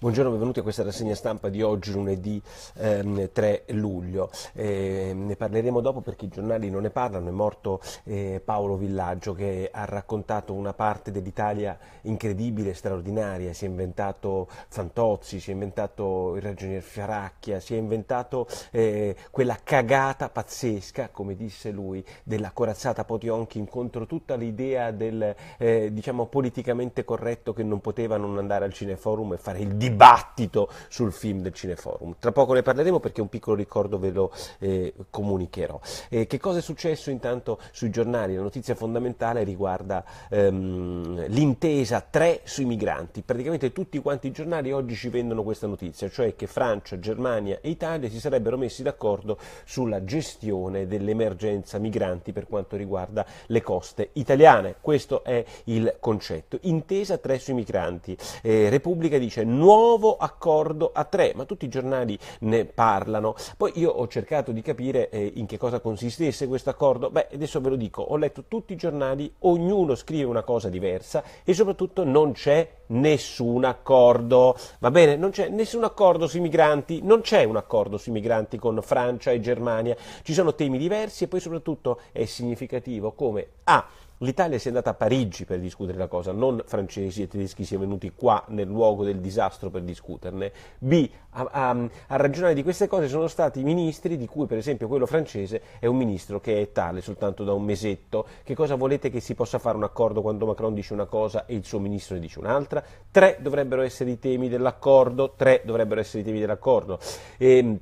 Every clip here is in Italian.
Buongiorno, benvenuti a questa rassegna stampa di oggi, lunedì ehm, 3 luglio. Eh, ne parleremo dopo perché i giornali non ne parlano. È morto eh, Paolo Villaggio che ha raccontato una parte dell'Italia incredibile, straordinaria. Si è inventato Fantozzi, si è inventato il ragionier Fiaracchia, si è inventato eh, quella cagata pazzesca, come disse lui, della corazzata Potionchi contro tutta l'idea del eh, diciamo, politicamente corretto che non poteva non andare al cineforum e fare il dibattito dibattito sul film del Cineforum. Tra poco ne parleremo perché un piccolo ricordo ve lo eh, comunicherò. Eh, che cosa è successo intanto sui giornali? La notizia fondamentale riguarda ehm, l'intesa 3 sui migranti. Praticamente tutti quanti i giornali oggi ci vendono questa notizia, cioè che Francia, Germania e Italia si sarebbero messi d'accordo sulla gestione dell'emergenza migranti per quanto riguarda le coste italiane. Questo è il concetto. Intesa 3 sui migranti. Eh, Repubblica dice nuovo nuovo accordo a tre, ma tutti i giornali ne parlano. Poi io ho cercato di capire eh, in che cosa consistesse questo accordo, beh adesso ve lo dico, ho letto tutti i giornali, ognuno scrive una cosa diversa e soprattutto non c'è nessun accordo, va bene? Non c'è nessun accordo sui migranti, non c'è un accordo sui migranti con Francia e Germania, ci sono temi diversi e poi soprattutto è significativo come A. Ah, L'Italia si è andata a Parigi per discutere la cosa, non francesi e tedeschi si siano venuti qua nel luogo del disastro per discuterne. B. A, a, a, ragionare di queste cose sono stati ministri, di cui per esempio quello francese è un ministro che è tale soltanto da un mesetto. Che cosa volete che si possa fare un accordo quando Macron dice una cosa e il suo ministro ne dice un'altra? Tre dovrebbero essere i temi dell'accordo. Tre dovrebbero essere i temi dell'accordo. E, ehm,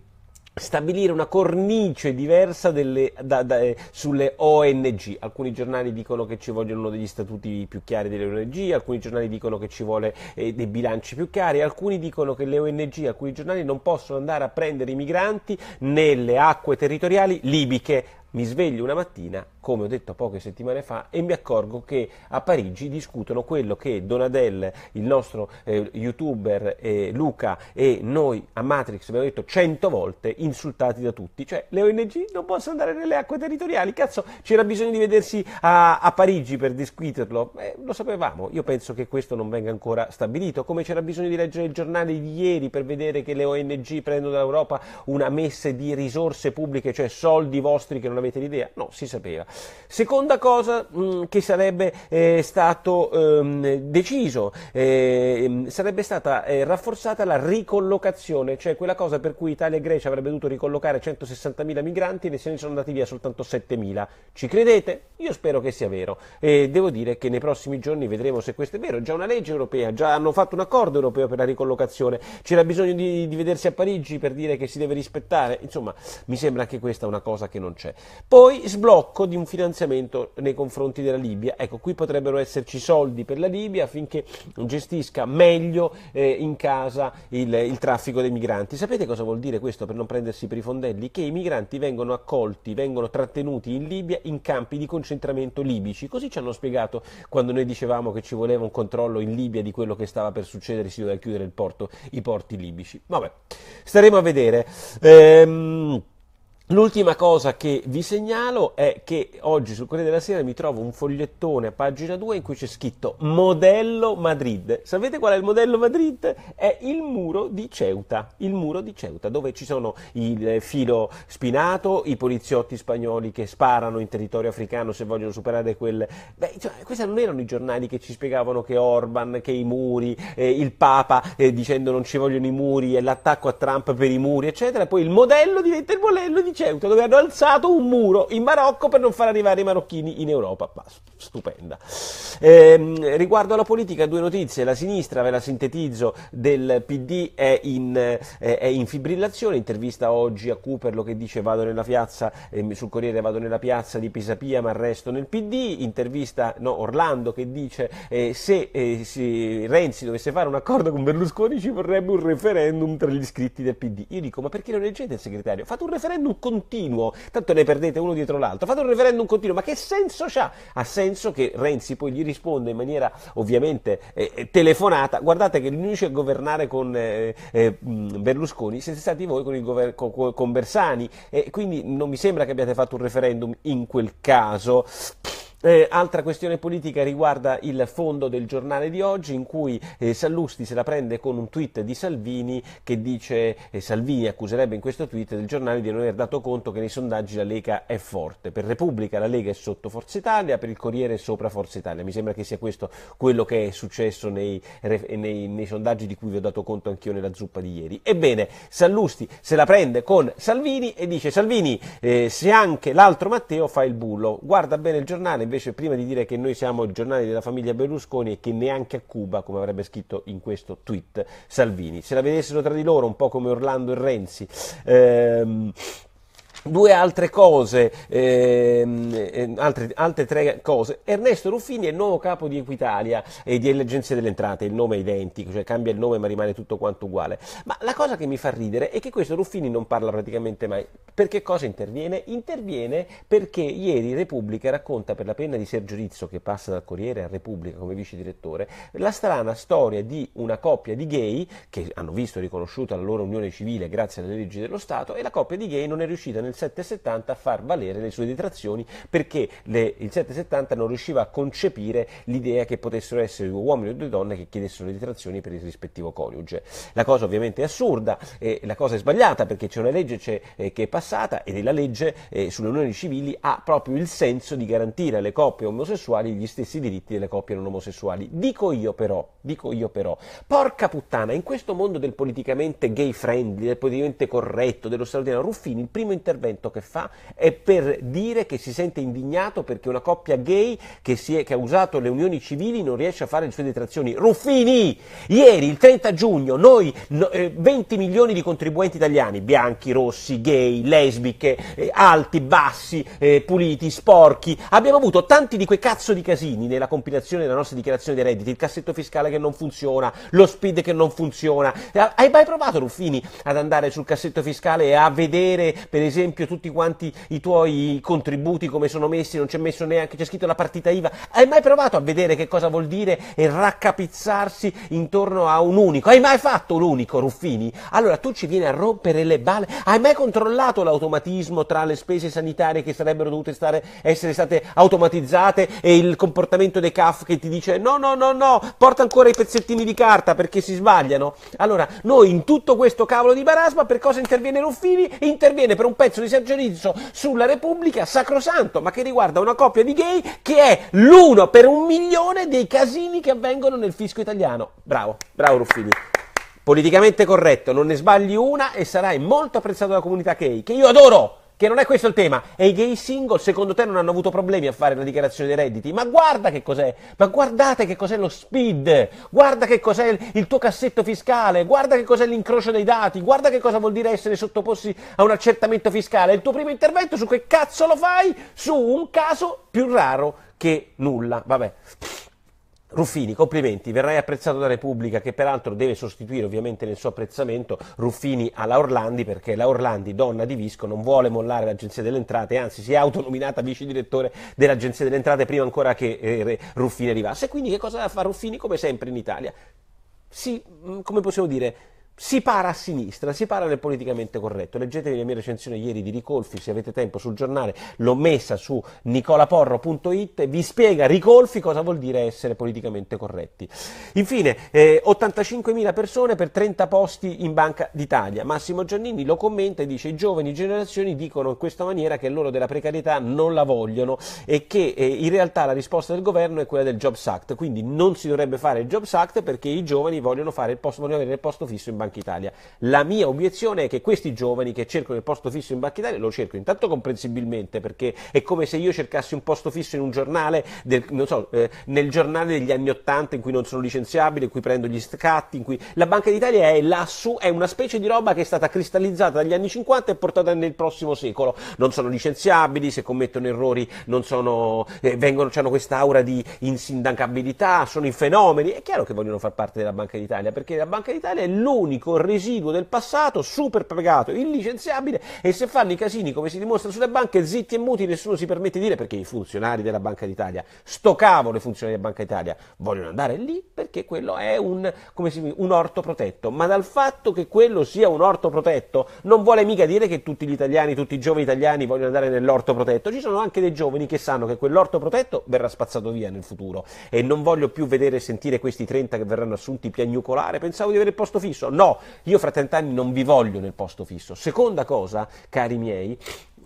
stabilire una cornice diversa delle, da, da, eh, sulle ONG. Alcuni giornali dicono che ci vogliono degli statuti più chiari delle ONG, alcuni giornali dicono che ci vuole eh, dei bilanci più chiari, alcuni dicono che le ONG, alcuni giornali non possono andare a prendere i migranti nelle acque territoriali libiche. Mi sveglio una mattina come ho detto poche settimane fa, e mi accorgo che a Parigi discutono quello che Donadel, il nostro eh, youtuber eh, Luca e noi a Matrix abbiamo detto cento volte, insultati da tutti. Cioè, le ONG non possono andare nelle acque territoriali, cazzo, c'era bisogno di vedersi a, a Parigi per discuterlo. Eh, lo sapevamo, io penso che questo non venga ancora stabilito, come c'era bisogno di leggere il giornale di ieri per vedere che le ONG prendono dall'Europa una messa di risorse pubbliche, cioè soldi vostri che non avete l'idea. No, si sapeva. Seconda cosa mh, mm, che sarebbe eh, stato ehm, deciso, eh, mm, sarebbe stata eh, rafforzata la ricollocazione, cioè quella cosa per cui Italia e Grecia avrebbero dovuto ricollocare 160.000 migranti e se ne sono andati via soltanto 7.000. Ci credete? Io spero che sia vero e devo dire che nei prossimi giorni vedremo se questo è vero. Già una legge europea, già hanno fatto un accordo europeo per la ricollocazione, c'era bisogno di, di vedersi a Parigi per dire che si deve rispettare, insomma mi sembra che questa è una cosa che non c'è. Poi sblocco di un finanziamento nei confronti della Libia. Ecco, qui potrebbero esserci soldi per la Libia affinché gestisca meglio eh, in casa il, il, traffico dei migranti. Sapete cosa vuol dire questo per non prendersi per i fondelli? Che i migranti vengono accolti, vengono trattenuti in Libia in campi di concentramento libici. Così ci hanno spiegato quando noi dicevamo che ci voleva un controllo in Libia di quello che stava per succedere, si doveva chiudere porto, i porti libici. Vabbè, staremo a vedere. Ehm... L'ultima cosa che vi segnalo è che oggi sul Corriere della Sera mi trovo un fogliettone a pagina 2 in cui c'è scritto Modello Madrid. Sapete qual è il modello Madrid? È il muro di Ceuta, il muro di Ceuta, dove ci sono il filo spinato, i poliziotti spagnoli che sparano in territorio africano se vogliono superare quel... Beh, cioè, questi non erano i giornali che ci spiegavano che Orban, che i muri, eh, il Papa eh, dicendo non ci vogliono i muri e l'attacco a Trump per i muri, eccetera. Poi il modello diventa il modello di Ceuta, dove hanno alzato un muro in Marocco per non far arrivare i marocchini in Europa. Ma, stupenda. Eh, riguardo alla politica, due notizie. La sinistra, ve la sintetizzo, del PD è in, eh, è in fibrillazione. Intervista oggi a Cooperlo che dice vado nella piazza, eh, sul Corriere vado nella piazza di Pisapia ma resto nel PD. Intervista no, Orlando che dice eh, se eh, si, Renzi dovesse fare un accordo con Berlusconi ci vorrebbe un referendum tra gli iscritti del PD. Io dico ma perché non leggete il segretario? Fate un referendum con continuo, tanto ne perdete uno dietro l'altro, fate un referendum continuo, ma che senso c'ha? Ha senso che Renzi poi gli risponde in maniera ovviamente eh, eh, telefonata, guardate che rinuncia a governare con eh, eh, Berlusconi, siete stati voi con, gover- con, con Bersani, e quindi non mi sembra che abbiate fatto un referendum in quel caso. Eh, altra questione politica riguarda il fondo del giornale di oggi in cui eh, Sallusti se la prende con un tweet di Salvini che dice eh, Salvini accuserebbe in questo tweet del giornale di non aver dato conto che nei sondaggi la Lega è forte. Per Repubblica la Lega è sotto Forza Italia, per il Corriere è sopra Forza Italia. Mi sembra che sia questo quello che è successo nei, nei, nei sondaggi di cui vi ho dato conto anch'io nella zuppa di ieri. Ebbene, Sallusti se la prende con Salvini e dice Salvini eh, se anche l'altro Matteo fa il bullo, guarda bene il giornale invece prima di dire che noi siamo i giornali della famiglia Berlusconi e che neanche a Cuba, come avrebbe scritto in questo tweet Salvini. Se la vedessero tra di loro, un po' come Orlando e Renzi. Ehm, due altre cose, ehm, ehm, altre, altre, tre cose. Ernesto Ruffini è il nuovo capo di Equitalia e di Agenzia delle Entrate, il nome è identico, cioè cambia il nome ma rimane tutto quanto uguale. Ma la cosa che mi fa ridere è che questo Ruffini non parla praticamente mai. Perché cosa interviene? Interviene perché ieri Repubblica racconta per la penna di Sergio Rizzo, che passa dal Corriere a Repubblica come vice direttore, la strana storia di una coppia di gay che hanno visto riconosciuta la loro unione civile grazie alle leggi dello Stato e la coppia di gay non è riuscita nel nel 770 a far valere le sue detrazioni perché le, il 770 non riusciva a concepire l'idea che potessero essere due uomini o due donne che chiedessero le detrazioni per il rispettivo coniuge. La cosa ovviamente è assurda, eh, la cosa è sbagliata perché c'è una legge c'è, eh, che è passata e la legge eh, sulle unioni civili ha proprio il senso di garantire alle coppie omosessuali gli stessi diritti delle coppie non omosessuali. Dico io però, dico io però, porca puttana, in questo mondo del politicamente gay friendly, del politicamente corretto, dello straordinario, Ruffini, il primo intervento l'intervento che fa è per dire che si sente indignato perché una coppia gay che, è, che ha usato le unioni civili non riesce a fare le sue detrazioni. Ruffini, ieri, il 30 giugno, noi, no, eh, 20 milioni di contribuenti italiani, bianchi, rossi, gay, lesbiche, eh, alti, bassi, eh, puliti, sporchi, abbiamo avuto tanti di quei cazzo di casini nella compilazione della nostra dichiarazione dei redditi, il cassetto fiscale che non funziona, lo speed che non funziona. Eh, hai mai provato, Ruffini, ad andare sul cassetto fiscale e a vedere, per esempio, esempio tutti quanti i tuoi contributi, come sono messi, non c'è messo neanche, c'è scritto la partita IVA. Hai mai provato a vedere che cosa vuol dire e raccapizzarsi intorno a un unico? Hai mai fatto un unico, Ruffini? Allora tu ci vieni a rompere le balle. Hai mai controllato l'automatismo tra le spese sanitarie che sarebbero dovute stare, essere state automatizzate e il comportamento dei CAF che ti dice no, no, no, no, porta ancora i pezzettini di carta perché si sbagliano? Allora, noi in tutto questo cavolo di barasma per cosa interviene Ruffini? Interviene per un pezzo pezzo di Sergio Rizzo sulla Repubblica sacrosanto, ma che riguarda una coppia di gay che è l'uno per un milione dei casini che avvengono nel fisco italiano. Bravo, bravo Ruffini politicamente corretto, non ne sbagli una e sarai molto apprezzato dalla comunità gay, che io adoro! che non è questo il tema. E i gay single, secondo te, non hanno avuto problemi a fare la dichiarazione dei redditi? Ma guarda che cos'è! Ma guardate che cos'è lo speed! Guarda che cos'è il tuo cassetto fiscale! Guarda che cos'è l'incrocio dei dati! Guarda che cosa vuol dire essere sottoposti a un accertamento fiscale! Il tuo primo intervento su che cazzo lo fai? Su un caso più raro che nulla. Vabbè. Ruffini, complimenti, verrai apprezzato da Repubblica che peraltro deve sostituire ovviamente nel suo apprezzamento Ruffini alla Orlandi perché la Orlandi, donna di Visco, non vuole mollare l'Agenzia delle Entrate, anzi si è autonominata vice direttore dell'Agenzia delle Entrate prima ancora che eh, Ruffini arrivasse. Quindi che cosa fa Ruffini come sempre in Italia? Sì, mm, come possiamo dire, si para a sinistra, si para nel politicamente corretto. Leggetevi la mia recensione ieri di Ricolfi, se avete tempo sul giornale, l'ho messa su nicolaporro.it, vi spiega Ricolfi cosa vuol dire essere politicamente corretti. Infine, eh, 85.000 persone per 30 posti in Banca d'Italia. Massimo Giannini lo commenta e dice i giovani generazioni dicono in questa maniera che loro della precarietà non la vogliono e che eh, in realtà la risposta del governo è quella del Jobs Act, quindi non si dovrebbe fare il Jobs Act perché i giovani vogliono, fare il posto, vogliono avere il posto fisso in Banca Banca Italia. La mia obiezione è che questi giovani che cercano il posto fisso in Banca Italia lo cercano intanto comprensibilmente perché è come se io cercassi un posto fisso in un giornale, del, so, eh, nel giornale degli anni Ottanta in cui non sono licenziabile, in cui prendo gli scatti, in cui la Banca d'Italia è lassù, è una specie di roba che è stata cristallizzata dagli anni 50 e portata nel prossimo secolo. Non sono licenziabili, se commettono errori non sono, eh, vengono, hanno quest'aura di insindancabilità, sono i fenomeni. È chiaro che vogliono far parte della Banca d'Italia perché la Banca d'Italia è l'unico unico residuo del passato, super pagato, illicenziabile e se fanno i casini come si dimostra sulle banche, zitti e muti, nessuno si permette di dire perché i funzionari della Banca d'Italia, sto cavolo i funzionari della Banca d'Italia, vogliono andare lì perché quello è un, dice, un orto protetto, ma dal fatto che quello sia un orto protetto non vuole mica dire che tutti gli italiani, tutti i giovani italiani vogliono andare nell'orto protetto, ci sono anche dei giovani che sanno che quell'orto protetto verrà spazzato via nel futuro e non voglio più vedere e sentire questi 30 che verranno assunti piagnucolare, pensavo di avere il posto fisso, no, io fra 30 anni non vi voglio nel posto fisso. Seconda cosa, cari miei,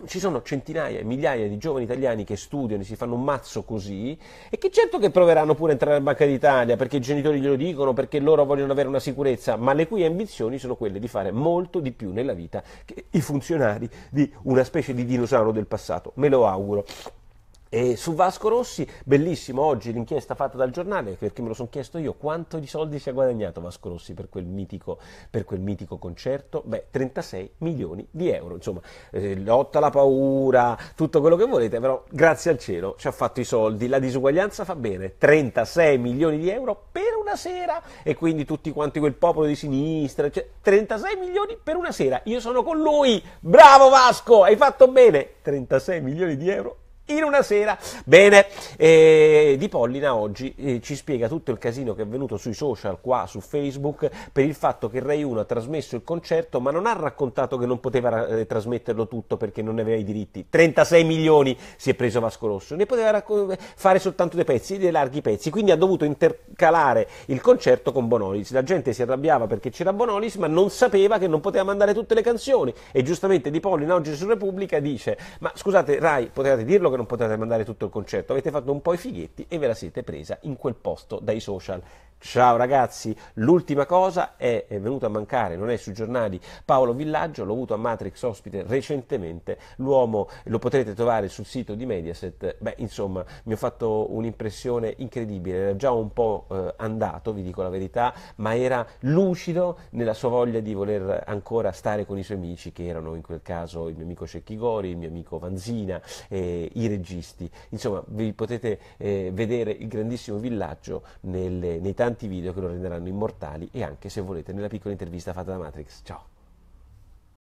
ci sono centinaia e migliaia di giovani italiani che studiano e si fanno un mazzo così e che certo che proveranno pure a entrare in Banca d'Italia perché i genitori glielo dicono, perché loro vogliono avere una sicurezza, ma le cui ambizioni sono quelle di fare molto di più nella vita che i funzionari di una specie di dinosauro del passato. Me lo auguro. E su Vasco Rossi, bellissimo oggi l'inchiesta fatta dal giornale, perché me lo sono chiesto io, quanto di soldi si è guadagnato Vasco Rossi per quel mitico, per quel mitico concerto? Beh, 36 milioni di euro, insomma, eh, lotta alla paura, tutto quello che volete, però grazie al cielo ci ha fatto i soldi, la disuguaglianza fa bene, 36 milioni di euro per una sera e quindi tutti quanti quel popolo di sinistra, cioè, 36 milioni per una sera, io sono con lui, bravo Vasco, hai fatto bene, 36 milioni di euro in una sera. Bene, eh, Di Pollina oggi eh, ci spiega tutto il casino che è venuto sui social, qua su Facebook, per il fatto che Rai 1 ha trasmesso il concerto, ma non ha raccontato che non poteva eh, trasmetterlo tutto perché non ne aveva i diritti. 36 milioni si è preso Vasco Rosso, ne poteva racco- fare soltanto dei pezzi, dei larghi pezzi, quindi ha dovuto intercalare il concerto con Bonolis. La gente si arrabbiava perché c'era Bonolis, ma non sapeva che non poteva mandare tutte le canzoni. E giustamente Di Pollina oggi su Repubblica dice: Ma scusate, Rai, potevate dirlo che non non potete mandare tutto il concerto, avete fatto un po' i fighetti e ve la siete presa in quel posto dai social Ciao ragazzi, l'ultima cosa è, è venuta a mancare, non è sui giornali, Paolo Villaggio, l'ho avuto a Matrix ospite recentemente, l'uomo lo potrete trovare sul sito di Mediaset, beh insomma mi ha fatto un'impressione incredibile, era già un po' eh, andato, vi dico la verità, ma era lucido nella sua voglia di voler ancora stare con i suoi amici che erano in quel caso il mio amico Cecchigori, il mio amico Vanzina, eh, i registi, insomma vi potete eh, vedere il grandissimo villaggio nelle, nei tanti tanti video che lo renderanno immortali e anche se volete nella piccola intervista fatta da Matrix. Ciao!